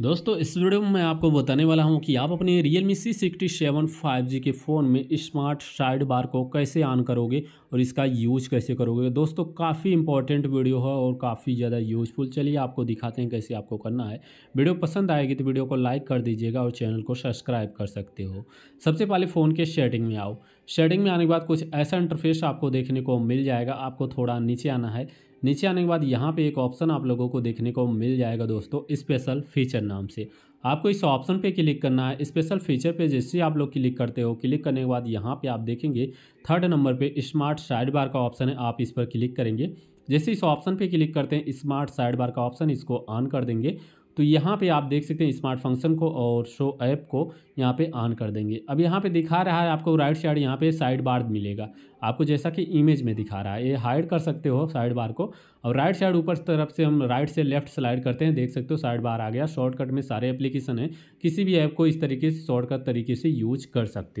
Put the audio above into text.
दोस्तों इस वीडियो में मैं आपको बताने वाला हूं कि आप अपने Realme C sixty seven five G के फ़ोन में स्मार्ट साइड बार को कैसे ऑन करोगे और इसका यूज कैसे करोगे दोस्तों काफ़ी इंपॉर्टेंट वीडियो है और काफ़ी ज़्यादा यूजफुल चलिए आपको दिखाते हैं कैसे आपको करना है वीडियो पसंद आएगी तो वीडियो को लाइक कर दीजिएगा और चैनल को सब्सक्राइब कर सकते हो सबसे पहले फ़ोन के शेडिंग में आओ शेडिंग में आने के बाद कुछ ऐसा इंटरफेस आपको देखने को मिल जाएगा आपको थोड़ा नीचे आना है नीचे आने के बाद यहाँ पे एक ऑप्शन आप लोगों को देखने को मिल जाएगा दोस्तों स्पेशल फीचर नाम से आपको इस ऑप्शन पे क्लिक करना है स्पेशल फीचर पे जैसे आप लोग क्लिक करते हो क्लिक करने के बाद यहाँ पे आप देखेंगे थर्ड नंबर पे स्मार्ट साइड बार का ऑप्शन है आप इस पर क्लिक करेंगे जैसे इस ऑप्शन पे क्लिक करते हैं स्मार्ट साइड बार का ऑप्शन इसको ऑन कर देंगे तो यहाँ पे आप देख सकते हैं स्मार्ट फंक्शन को और शो ऐप को यहाँ पे ऑन कर देंगे अब यहाँ पे दिखा रहा है आपको राइट साइड यहाँ पे साइड बार मिलेगा आपको जैसा कि इमेज में दिखा रहा है ये हाइड कर सकते हो साइड बार को और राइट साइड ऊपर तरफ से हम राइट से लेफ्ट स्लाइड करते हैं देख सकते हो साइड बार आ गया शॉर्टकट में सारे एप्लीकेशन है किसी भी ऐप को इस तरीके से शॉर्टकट तरीके से यूज कर सकते हो